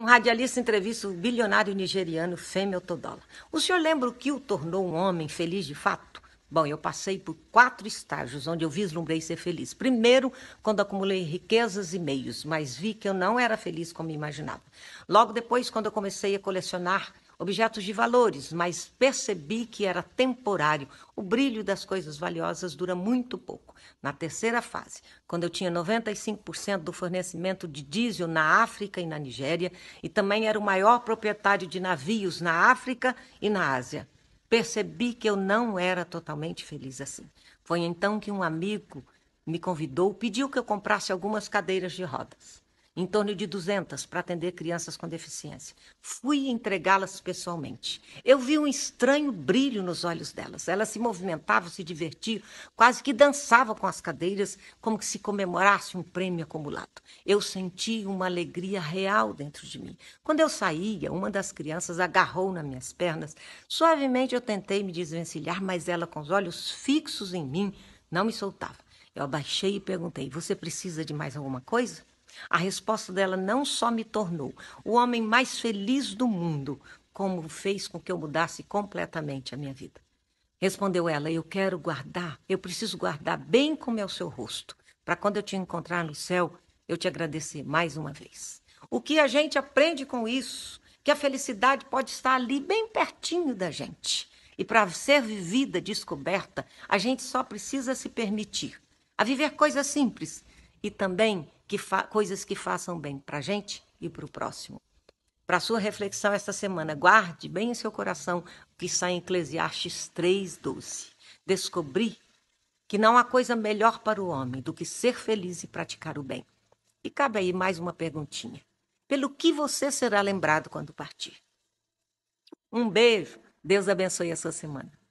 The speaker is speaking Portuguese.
Um radialista entrevista o bilionário nigeriano Fêmea Todola. O senhor lembra o que o tornou um homem feliz de fato? Bom, eu passei por quatro estágios onde eu vislumbrei ser feliz. Primeiro, quando acumulei riquezas e meios, mas vi que eu não era feliz como imaginava. Logo depois, quando eu comecei a colecionar objetos de valores, mas percebi que era temporário. O brilho das coisas valiosas dura muito pouco. Na terceira fase, quando eu tinha 95% do fornecimento de diesel na África e na Nigéria, e também era o maior proprietário de navios na África e na Ásia, percebi que eu não era totalmente feliz assim. Foi então que um amigo me convidou, pediu que eu comprasse algumas cadeiras de rodas em torno de 200 para atender crianças com deficiência. Fui entregá-las pessoalmente. Eu vi um estranho brilho nos olhos delas. Elas se movimentavam, se divertiam, quase que dançavam com as cadeiras, como que se comemorasse um prêmio acumulado. Eu senti uma alegria real dentro de mim. Quando eu saía, uma das crianças agarrou nas minhas pernas. Suavemente eu tentei me desvencilhar, mas ela, com os olhos fixos em mim, não me soltava. Eu abaixei e perguntei: Você precisa de mais alguma coisa? A resposta dela não só me tornou o homem mais feliz do mundo, como fez com que eu mudasse completamente a minha vida. Respondeu ela: Eu quero guardar, eu preciso guardar bem como é o seu rosto, para quando eu te encontrar no céu, eu te agradecer mais uma vez. O que a gente aprende com isso? Que a felicidade pode estar ali bem pertinho da gente. E para ser vivida, descoberta, a gente só precisa se permitir a viver coisas simples e também que coisas que façam bem para a gente e para o próximo. Para sua reflexão esta semana, guarde bem em seu coração o que está em Eclesiastes 3,12. Descobri que não há coisa melhor para o homem do que ser feliz e praticar o bem. E cabe aí mais uma perguntinha. Pelo que você será lembrado quando partir? Um beijo, Deus abençoe a sua semana.